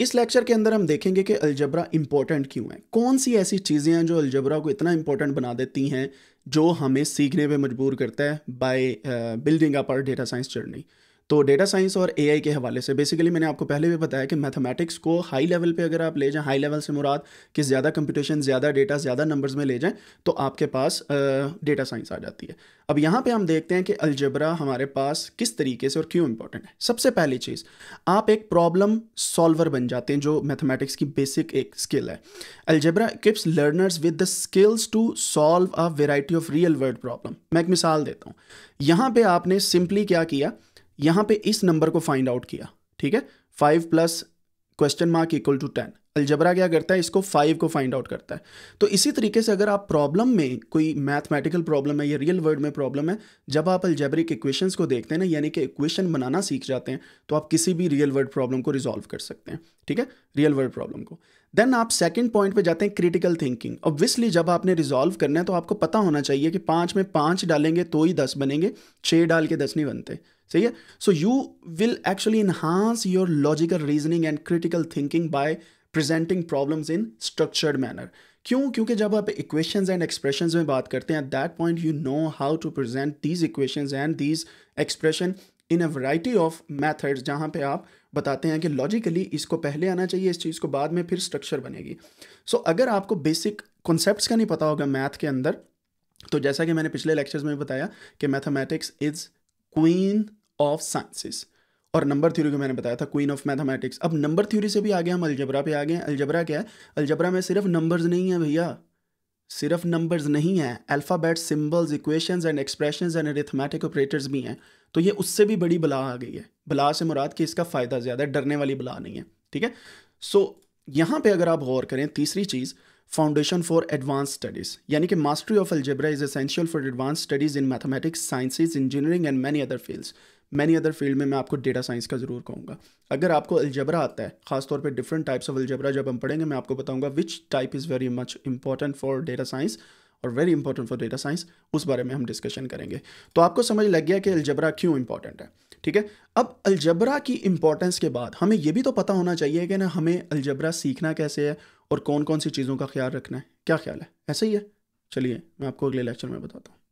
इस लेक्चर के अंदर हम देखेंगे कि अलजबरा इंपॉर्टेंट क्यों है कौन सी ऐसी चीज़ें हैं जो अलजबरा को इतना इंपॉर्टेंट बना देती हैं जो हमें सीखने पे मजबूर करता है by building up our data science journey तो डेटा साइंस और एआई के हवाले से बेसिकली मैंने आपको पहले भी बताया कि मैथमेटिक्स को हाई लेवल पे अगर आप ले जाएं हाई लेवल से मुराद कि ज़्यादा कंप्यूटेशन ज़्यादा डेटा ज़्यादा नंबर्स में ले जाएं तो आपके पास डेटा साइंस आ जाती है अब यहाँ पे हम देखते हैं कि अलजबरा हमारे पास किस तरीके से और क्यों इंपॉर्टेंट है सबसे पहली चीज़ आप एक प्रॉब्लम सॉल्वर बन जाते हैं जो मैथमेटिक्स की बेसिक एक स्किल है algebra keeps learners with the skills to solve a variety of real world problem मैं एक मिसाल देता हूँ यहाँ पर आपने सिंपली क्या किया यहां पे इस नंबर को फाइंड आउट किया ठीक है five plus question mark equal to ten algebra क्या करता है इसको फाइव को फाइंड आउट करता है तो इसी तरीके से अगर आप प्रॉब्लम में कोई मैथमेटिकल प्रॉब्लम है या रियल वर्ल्ड में प्रॉब्लम है जब आप अलजबरिक इक्वेशंस को देखते हैं ना यानी कि इक्वेशन बनाना सीख जाते हैं तो आप किसी भी रियल वर्ल्ड प्रॉब्लम को रिजोल्व कर सकते हैं ठीक है रियल वर्ल्ड प्रॉब्लम को देन आप सेकेंड पॉइंट पे जाते हैं क्रिटिकल थिंकिंग ऑब्वियसली जब आपने रिजॉल्व करना है तो आपको पता होना चाहिए कि पाँच में पाँच डालेंगे तो ही दस बनेंगे छः डाल के दस नहीं बनते सही है so you will actually enhance your logical reasoning and critical thinking by presenting problems in structured manner क्यों क्योंकि जब आप इक्वेशंस एंड एक्सप्रेशंस में बात करते हैं that point you know how to present these equations and these expression in a variety of methods जहां पे आप बताते हैं कि लॉजिकली इसको पहले आना चाहिए इस चीज़ को बाद में फिर स्ट्रक्चर बनेगी सो so, अगर आपको बेसिक कॉन्सेप्ट का नहीं पता होगा मैथ के अंदर तो जैसा कि मैंने पिछले लेक्चर्स में बताया कि mathematics is queen of sciences और नंबर थ्योरी को मैंने बताया था क्वीन ऑफ मैथमेटिक्स अब नंबर थ्योरी से भी आ गया हम अलजबरा पे आ गए अलजबरा क्या है अलजबरा में सिर्फ नंबर्स नहीं है भैया सिर्फ नंबर्स नहीं है alphabet symbols equations and expressions and arithmetic operators भी हैं तो ये उससे भी बड़ी बला आ गई है बला से मुराद कि इसका फ़ायदा ज़्यादा है डरने वाली बला नहीं है ठीक है सो so, यहाँ पे अगर आप गौर करें तीसरी चीज़ फाउंडेशन फॉर एडवांस स्टडीज़ यानी कि mastery of algebra is essential for advance studies in mathematics sciences engineering and many other fields many other field में मैं आपको डेटा साइंस का ज़रूर कहूँगा अगर आपको अलजबरा आता है खासतौर पर डिफरेंट टाइप्स ऑफ अलजबरा जब हम पढ़ेंगे मैं आपको बताऊँगा which type is very much important for data science और very important for data science उस बारे में हम डिस्कशन करेंगे तो आपको समझ लग गया कि अलजबरा क्यों इंपॉर्टेंट है ठीक है अब अलजबरा की इंपॉर्टेंस के बाद हमें यह भी तो पता होना चाहिए कि ना हमें अलजबरा सीखना कैसे है और कौन कौन सी चीज़ों का ख्याल रखना है क्या ख्याल है ऐसा ही है चलिए मैं आपको अगले लेक्चर में बताता हूँ